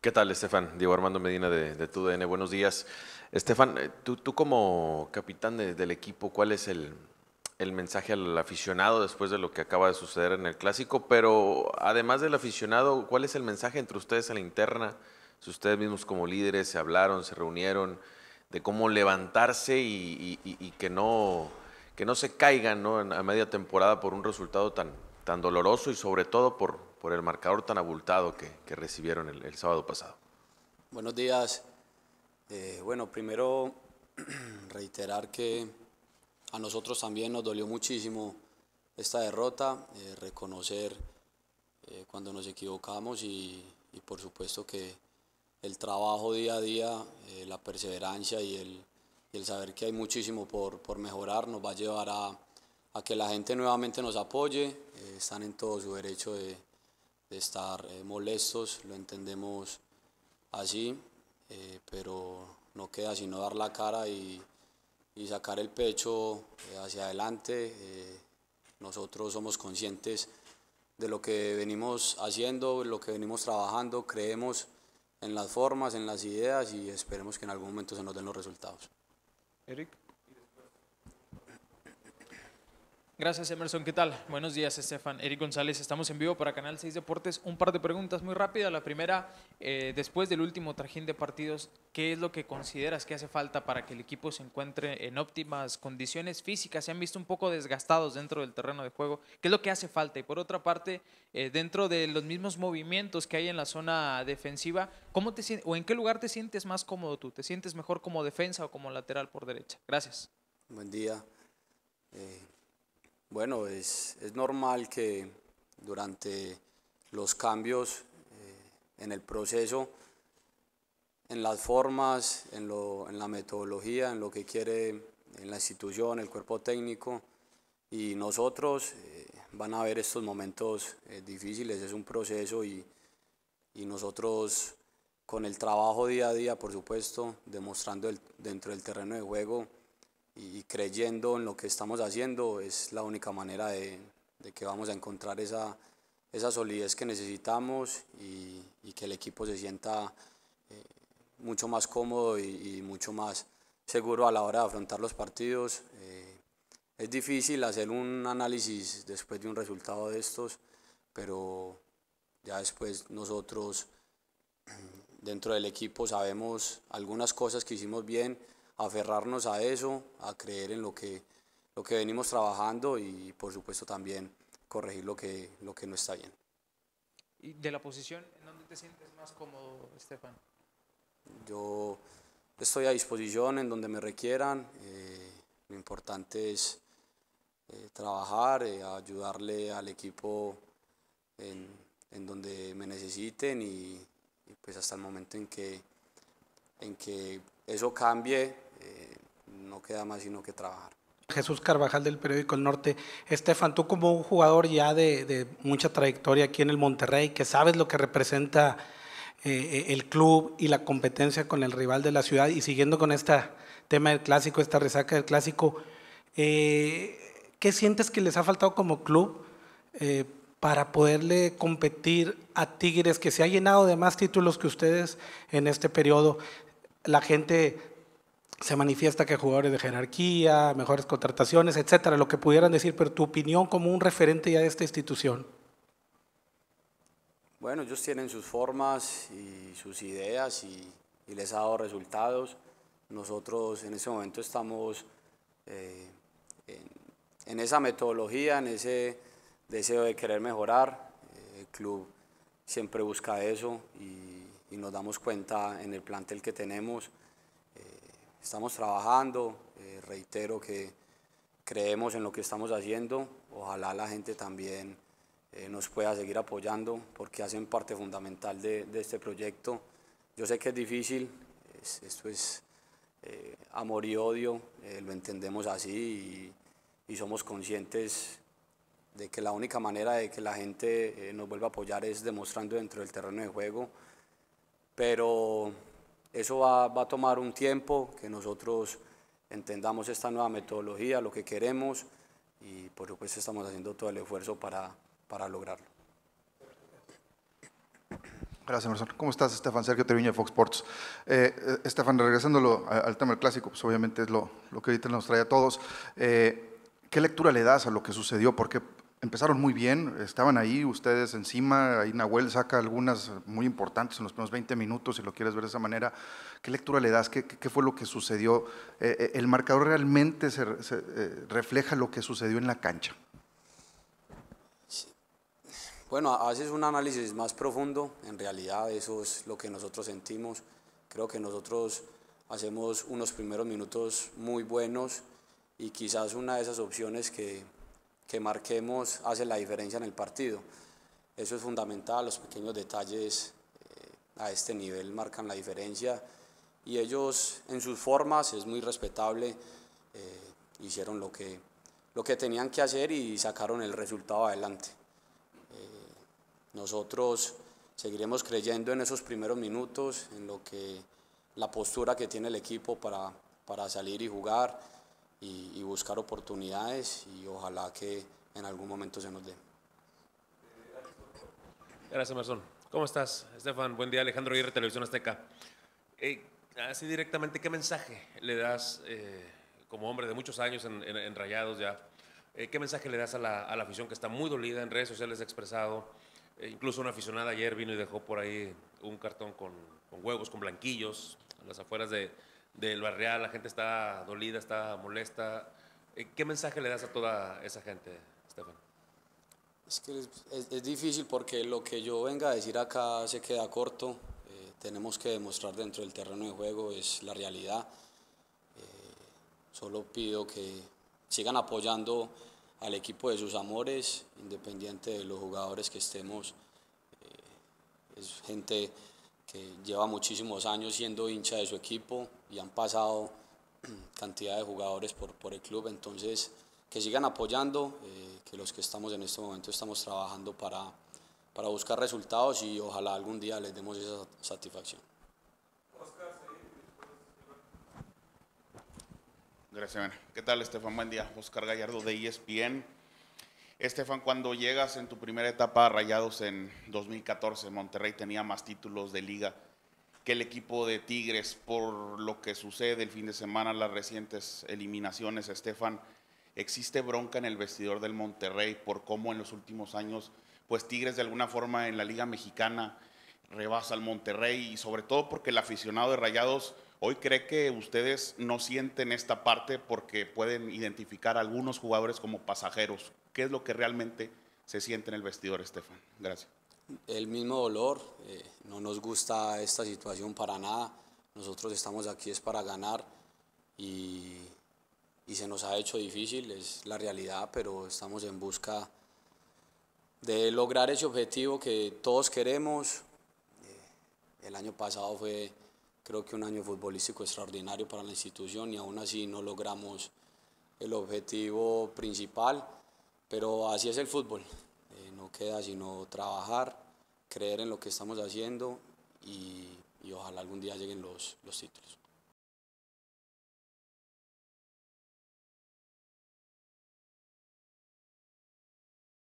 ¿Qué tal, Estefan? Diego Armando Medina de, de TUDN, buenos días. Estefan, eh, tú, tú como capitán del equipo, ¿cuál es el, mensaje al aficionado después de lo que acaba de suceder en el clásico? Pero además del aficionado, ¿cuál es el mensaje entre ustedes a la interna? Si ustedes mismos como líderes se hablaron, se reunieron, de cómo levantarse y, que, no, que no se caigan a media temporada por un resultado tan, tan doloroso y sobre todo por, por el marcador tan abultado que, que recibieron el, sábado pasado. Buenos días. Eh, bueno, primero reiterar que a nosotros también nos dolió muchísimo esta derrota, eh, reconocer eh, cuando nos equivocamos y, por supuesto que el trabajo día a día, la perseverancia y el, el, saber que hay muchísimo por, por mejorar nos va a llevar a a que la gente nuevamente nos apoye. Eh, están en todo su derecho de, de estar eh, molestos, lo entendemos así, eh, pero no queda sino dar la cara y, y sacar el pecho hacia adelante. nosotros somos conscientes de lo que venimos haciendo, lo que venimos trabajando, creemos en las formas, en las ideas y esperemos que en algún momento se nos den los resultados. Eric. Gracias, Emerson. ¿Qué tal? Buenos días, Estefan. Eric González, estamos en vivo para Canal 6 Deportes. Un par de preguntas muy rápidas. La primera, eh, después del último trajín de partidos, ¿qué es lo que consideras que hace falta para que el equipo se encuentre en óptimas condiciones físicas? Se han visto un poco desgastados dentro del terreno de juego. ¿Qué es lo que hace falta? Y por otra parte, eh, dentro de los mismos movimientos que hay en la zona defensiva, ¿cómo te o en qué lugar te sientes más cómodo tú? ¿Te sientes mejor como defensa o como lateral por derecha? Gracias. Buen día. Eh bueno, es, normal que durante los cambios eh, en el proceso, en las formas, en, lo, en la metodología, en lo que quiere en la institución, el cuerpo técnico y nosotros, eh, van a ver estos momentos eh, difíciles, es un proceso y, y nosotros con el trabajo día a día, por supuesto, demostrando dentro del terreno de juego y creyendo en lo que estamos haciendo es la única manera de, de que vamos a encontrar esa, esa solidez que necesitamos y, y, que el equipo se sienta eh, mucho más cómodo y, mucho más seguro a la hora de afrontar los partidos. Eh, es difícil hacer un análisis después de un resultado de estos, pero ya después nosotros dentro del equipo sabemos algunas cosas que hicimos bien, aferrarnos a eso, a creer en lo que, lo que venimos trabajando y por supuesto también corregir lo que, lo que no está bien. ¿Y de la posición, en dónde te sientes más cómodo, Estefan? Yo estoy a disposición en donde me requieran. Eh, lo importante es eh, trabajar, eh, ayudarle al equipo en, en, donde me necesiten y, y pues hasta el momento en que, en que eso cambie, eh, no queda más sino que trabajar. Jesús Carvajal del periódico El Norte. Estefan, tú como un jugador ya de, mucha trayectoria aquí en el Monterrey, que sabes lo que representa eh, el club y la competencia con el rival de la ciudad, y siguiendo con este tema del clásico, esta resaca del clásico, eh, ¿qué sientes que les ha faltado como club para poderle competir a Tigres, que se ha llenado de más títulos que ustedes en este periodo? La gente se manifiesta que jugadores de jerarquía, mejores contrataciones, etcétera, lo que pudieran decir, pero tu opinión como un referente ya de esta institución. Bueno, ellos tienen sus formas y sus ideas y, les ha dado resultados. Nosotros en ese momento estamos eh, en, esa metodología, en ese deseo de querer mejorar. Eh, el club siempre busca eso y, y nos damos cuenta en el plantel que tenemos estamos trabajando, eh, reitero que creemos en lo que estamos haciendo, ojalá la gente también eh, nos pueda seguir apoyando porque hacen parte fundamental de, este proyecto. Yo sé que es difícil, esto es eh, amor y odio, lo entendemos así y, y, somos conscientes de que la única manera de que la gente nos vuelva a apoyar es demostrando dentro del terreno de juego, pero eso va, a tomar un tiempo que nosotros entendamos esta nueva metodología, lo que queremos y por supuesto estamos haciendo todo el esfuerzo para, para lograrlo. Gracias, Emerson. ¿Cómo estás, Estefan? Sergio Treviño de Fox Sports. Eh, eh, Estefan, regresándolo al tema del clásico, pues obviamente es lo, lo que ahorita nos trae a todos. Eh, ¿Qué lectura le das a lo que sucedió? Porque empezaron muy bien, estaban ahí ustedes encima, ahí Nahuel saca algunas muy importantes en los primeros 20 minutos, si lo quieres ver de esa manera. ¿Qué lectura le das? ¿Qué, qué fue lo que sucedió? Eh, eh, ¿El marcador realmente se, eh, refleja lo que sucedió en la cancha? Bueno, haces un análisis más profundo, en realidad eso es lo que nosotros sentimos. Creo que nosotros hacemos unos primeros minutos muy buenos y quizás una de esas opciones que que marquemos hace la diferencia en el partido. Eso es fundamental, los pequeños detalles eh, a este nivel marcan la diferencia y ellos en sus formas, es muy respetable, eh, hicieron lo que, lo que tenían que hacer y sacaron el resultado adelante. Eh, nosotros seguiremos creyendo en esos primeros minutos, en lo que la postura que tiene el equipo para, para salir y jugar y, buscar oportunidades y ojalá que en algún momento se nos dé. Gracias, Emerson. ¿Cómo estás, Estefan? Buen día, Alejandro Aguirre, Televisión Azteca. Eh, así directamente, ¿qué mensaje le das eh, como hombre de muchos años en, en, Rayados ya? Eh, ¿Qué mensaje le das a la, a la, afición que está muy dolida en redes sociales expresado? incluso una aficionada ayer vino y dejó por ahí un cartón con, con huevos, con blanquillos, a las afueras de, del barrial, la gente está dolida, está molesta. Eh, ¿Qué mensaje le das a toda esa gente, Estefan? Es que difícil porque lo que yo venga a decir acá se queda corto. Eh, tenemos que demostrar dentro del terreno de juego, es la realidad. Eh, solo pido que sigan apoyando al equipo de sus amores, independiente de los jugadores que estemos. es gente que lleva muchísimos años siendo hincha de su equipo y han pasado cantidad de jugadores por, por el club, entonces que sigan apoyando, eh, que los que estamos en este momento estamos trabajando para, para buscar resultados y ojalá algún día les demos esa satisfacción. Gracias, ¿Qué tal, Estefan? Buen día. Oscar Gallardo de ESPN. Estefan, cuando llegas en tu primera etapa a Rayados en 2014, Monterrey tenía más títulos de liga que el equipo de Tigres por lo que sucede el fin de semana, las recientes eliminaciones. Estefan, existe bronca en el vestidor del Monterrey por cómo en los últimos años, pues Tigres de alguna forma en la liga mexicana rebasa al Monterrey y sobre todo porque el aficionado de Rayados Hoy cree que ustedes no sienten esta parte porque pueden identificar a algunos jugadores como pasajeros. ¿Qué es lo que realmente se siente en el vestidor, Estefan? Gracias. El mismo dolor, eh, no nos gusta esta situación para nada. Nosotros estamos aquí es para ganar y, se nos ha hecho difícil, es la realidad, pero estamos en busca de lograr ese objetivo que todos queremos. Eh, el año pasado fue Creo que un año futbolístico extraordinario para la institución y aún así no logramos el objetivo principal, pero así es el fútbol. Eh, no queda sino trabajar, creer en lo que estamos haciendo y, ojalá algún día lleguen los títulos.